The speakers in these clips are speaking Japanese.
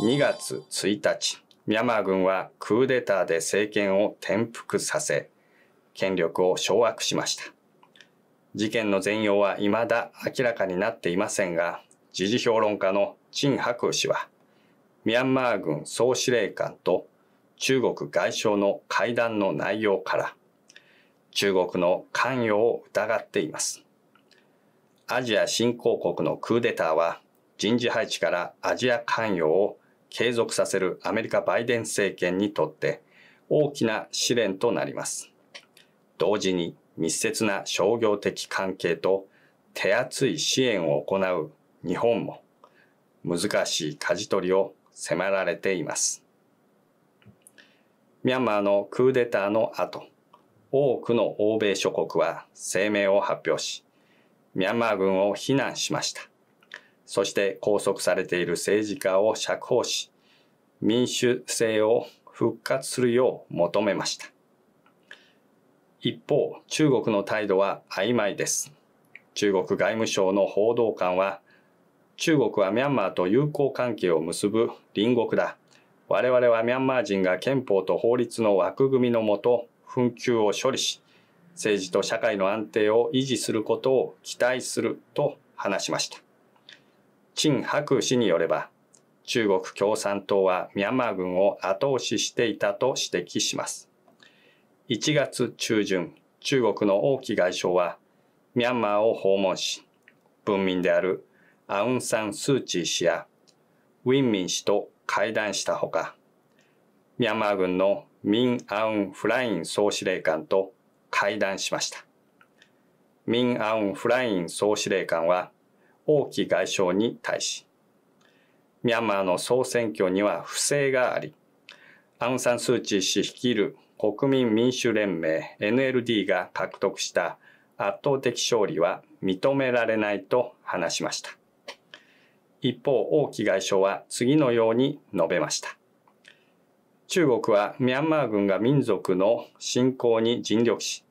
2月1日、ミャンマー軍はクーデターで政権を転覆させ、権力を掌握しました。事件の全容は未だ明らかになっていませんが、時事評論家の陳白氏は、ミャンマー軍総司令官と中国外相の会談の内容から、中国の関与を疑っています。アジア新興国のクーデターは、人事配置からアジア関与を継続させるアメリカ・バイデン政権にとって大きな試練となります。同時に密接な商業的関係と手厚い支援を行う日本も難しい舵取りを迫られています。ミャンマーのクーデターの後、多くの欧米諸国は声明を発表し、ミャンマー軍を非難しました。そして拘束されている政治家を釈放し、民主制を復活するよう求めました。一方、中国の態度は曖昧です。中国外務省の報道官は、中国はミャンマーと友好関係を結ぶ隣国だ。我々はミャンマー人が憲法と法律の枠組みのもと、紛糾を処理し、政治と社会の安定を維持することを期待すると話しました。陳白氏によれば、中国共産党はミャンマー軍を後押ししていたと指摘します。1月中旬、中国の王毅外相は、ミャンマーを訪問し、文民であるアウン・サン・スー・チー氏やウィン・ミン氏と会談したほか、ミャンマー軍のミン・アウン・フライン総司令官と会談しました。ミン・アウン・フライン総司令官は、王毅外相に対し、ミャンマーの総選挙には不正があり、アウン・サン・スー・チー氏率いる国民民主連盟 NLD が獲得した圧倒的勝利は認められないと話しました。一方、王毅外相は次のように述べました。中国はミャンマー軍が民族の侵攻に尽力し、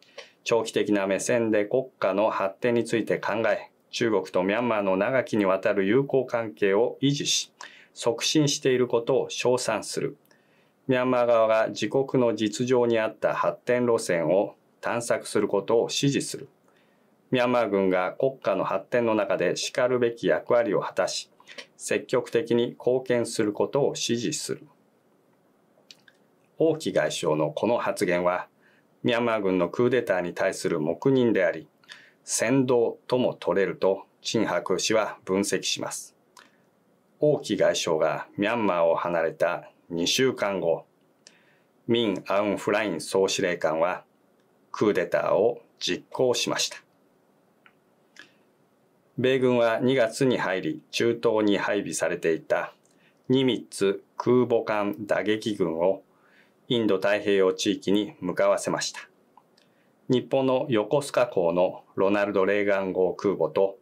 長期的な目線で国家の発展について考え、中国とミャンマーの長きにわたる友好関係を維持し、促進していることを称賛する。ミャンマー側が自国の実情に合った発展路線を探索することを支持する。ミャンマー軍が国家の発展の中でしかるべき役割を果たし、積極的に貢献することを支持する。王毅外相のこの発言は、ミャンマー軍のクーデターに対する黙認であり、先導とも取れると陳博氏は分析します。王毅外相がミャンマーを離れた2週間後、ミン・アウン・フライン総司令官はクーデターを実行しました。米軍は2月に入り中東に配備されていたニミッツ空母艦打撃群をインド太平洋地域に向かわせました。日本の横須賀港のロナルド・レーガン号空母と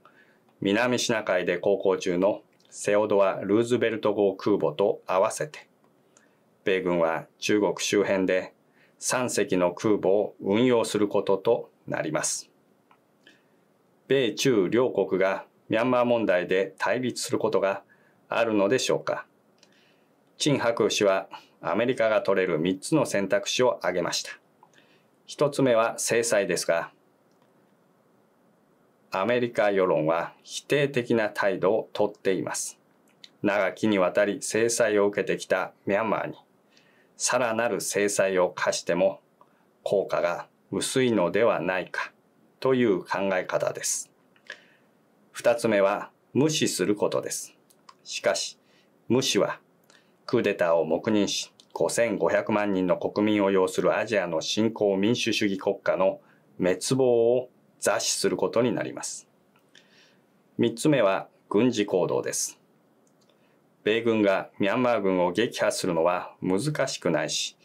南シナ海で航行中のセオドア・ルーズベルト号空母と合わせて米軍は中国周辺で3隻の空母を運用することとなります。米中両国がミャンマー問題で対立することがあるのでしょうか。陳白氏はアメリカが取れる3つの選択肢を挙げました。一つ目は制裁ですが、アメリカ世論は否定的な態度をとっています。長きにわたり制裁を受けてきたミャンマーに、さらなる制裁を課しても効果が薄いのではないかという考え方です。二つ目は無視することです。しかし、無視はクーデターを黙認し、5500万人の国民を要するアジアの新興民主主義国家の滅亡を座視することになります。3つ目は軍事行動です。米軍がミャンマー軍を撃破するのは難しくないし、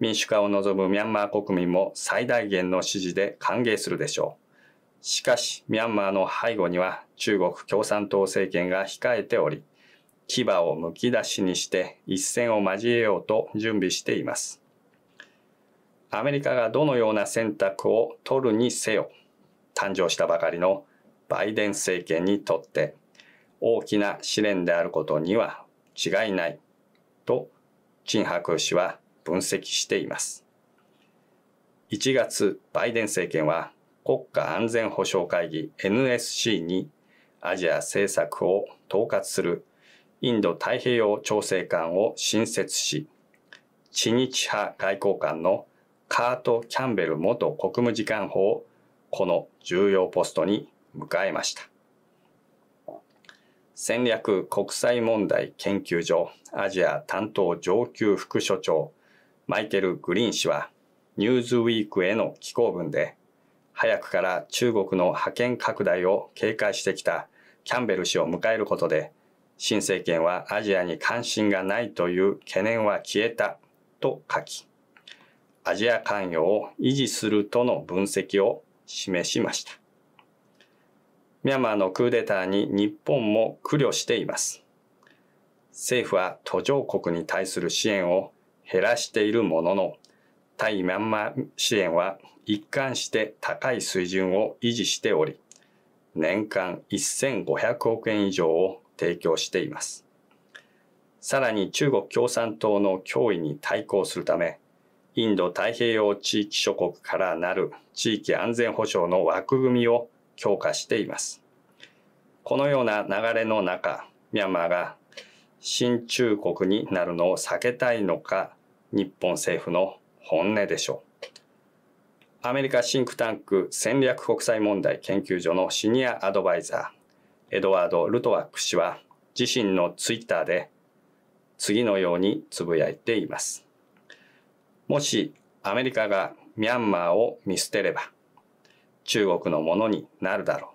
民主化を望むミャンマー国民も最大限の支持で歓迎するでしょう。しかし、ミャンマーの背後には中国共産党政権が控えており、牙をむき出しにして一線を交えようと準備しています。アメリカがどのような選択を取るにせよ、誕生したばかりのバイデン政権にとって大きな試練であることには違いないと陳博氏は分析しています。1月、バイデン政権は国家安全保障会議 NSC にアジア政策を統括するインド太平洋調整官を新設し、知日派外交官のカート・キャンベル元国務次官補をこの重要ポストに迎えました。戦略国際問題研究所アジア担当上級副所長マイケル・グリーン氏はニューズウィークへの寄稿文で早くから中国の覇権拡大を警戒してきたキャンベル氏を迎えることで新政権はアジアに関心がないという懸念は消えたと書き、アジア関与を維持するとの分析を示しました。ミャンマーのクーデターに日本も苦慮しています。政府は途上国に対する支援を減らしているものの、対ミャンマー支援は一貫して高い水準を維持しており、年間1500億円以上を提供しています。さらに中国共産党の脅威に対抗するため、インド太平洋地域諸国からなる地域安全保障の枠組みを強化しています。このような流れの中、ミャンマーが新中国になるのを避けたいのか、日本政府の本音でしょう。アメリカシンクタンク戦略国際問題研究所のシニアアドバイザー、エドワード・ルトワック氏は自身のツイッターで次のようにつぶやいています。もしアメリカがミャンマーを見捨てれば中国のものになるだろう。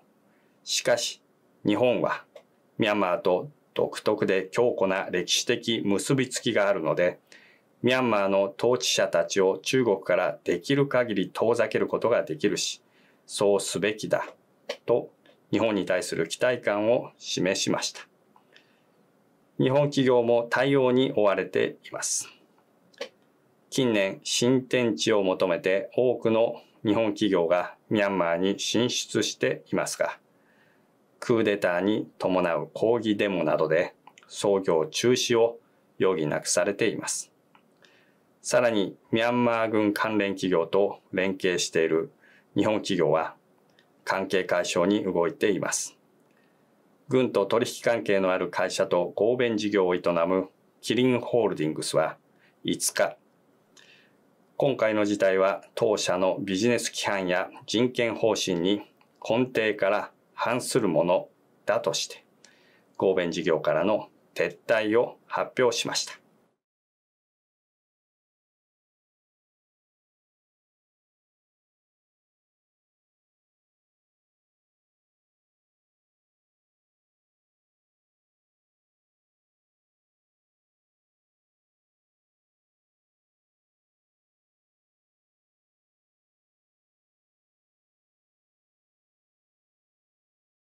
しかし日本はミャンマーと独特で強固な歴史的結びつきがあるのでミャンマーの統治者たちを中国からできる限り遠ざけることができるし、そうすべきだ、と日本に対する期待感を示しました。日本企業も対応に追われています。近年、新天地を求めて多くの日本企業がミャンマーに進出していますが、クーデターに伴う抗議デモなどで創業中止を余儀なくされています。さらに、ミャンマー軍関連企業と連携している日本企業は関係解消に動いています。軍と取引関係のある会社と合弁事業を営むキリンホールディングスは5日、今回の事態は当社のビジネス規範や人権方針に根底から反するものだとして、合弁事業からの撤退を発表しました。